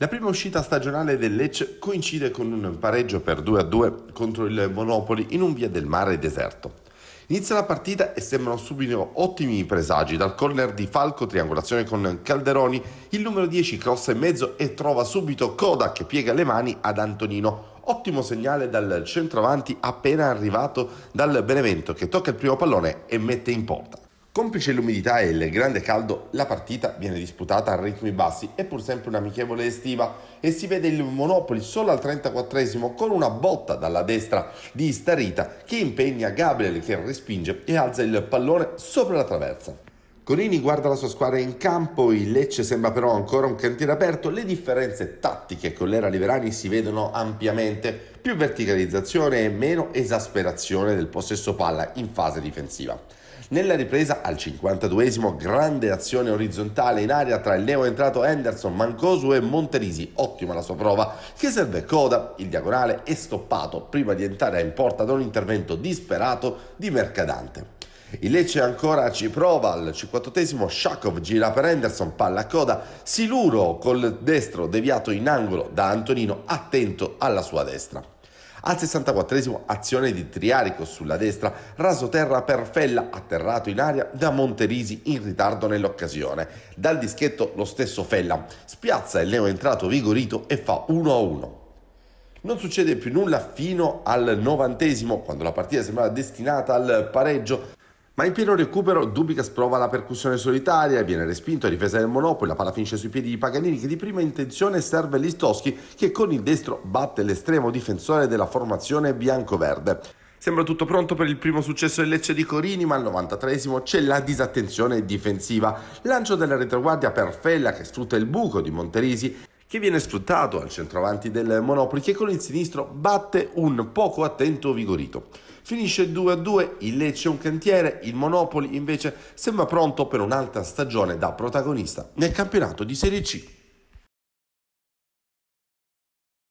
La prima uscita stagionale del Lecce coincide con un pareggio per 2-2 contro il Monopoli in un via del mare deserto. Inizia la partita e sembrano subito ottimi presagi. Dal corner di Falco, triangolazione con Calderoni, il numero 10 crossa in mezzo e trova subito Coda che piega le mani ad Antonino. Ottimo segnale dal centravanti appena arrivato dal Benevento che tocca il primo pallone e mette in porta. Complice l'umidità e il grande caldo, la partita viene disputata a ritmi bassi e pur sempre un'amichevole estiva e si vede il Monopoli solo al 34 con una botta dalla destra di Starita che impegna Gabriel che respinge e alza il pallone sopra la traversa. Conini guarda la sua squadra in campo, il Lecce sembra però ancora un cantiere aperto, le differenze tattiche con l'era Liberani si vedono ampiamente, più verticalizzazione e meno esasperazione del possesso palla in fase difensiva. Nella ripresa al 52esimo grande azione orizzontale in aria tra il neoentrato Henderson, Mancosu e Monterisi, ottima la sua prova, che serve coda, il diagonale è stoppato prima di entrare in porta da un intervento disperato di Mercadante. Il Lecce ancora ci prova al 58esimo, Shakov gira per Henderson, palla a coda, Siluro col destro deviato in angolo da Antonino attento alla sua destra. Al 64esimo azione di Triarico sulla destra, raso terra per Fella, atterrato in aria da Monterisi in ritardo nell'occasione. Dal dischetto lo stesso Fella, spiazza il neoentrato vigorito e fa 1-1. Non succede più nulla fino al novantesimo, quando la partita sembrava destinata al pareggio ma in pieno recupero Dubica prova la percussione solitaria, viene respinto a difesa del Monopoli, la palla finisce sui piedi di Paganini che di prima intenzione serve Listoschi che con il destro batte l'estremo difensore della formazione bianco-verde. Sembra tutto pronto per il primo successo del Lecce di Corini, ma al 93 c'è la disattenzione difensiva. Lancio della retroguardia per Fella che sfrutta il buco di Monterisi che viene sfruttato al centroavanti del Monopoli che con il sinistro batte un poco attento Vigorito. Finisce 2-2, il Lecce è un cantiere, il Monopoli invece sembra pronto per un'altra stagione da protagonista nel campionato di Serie C.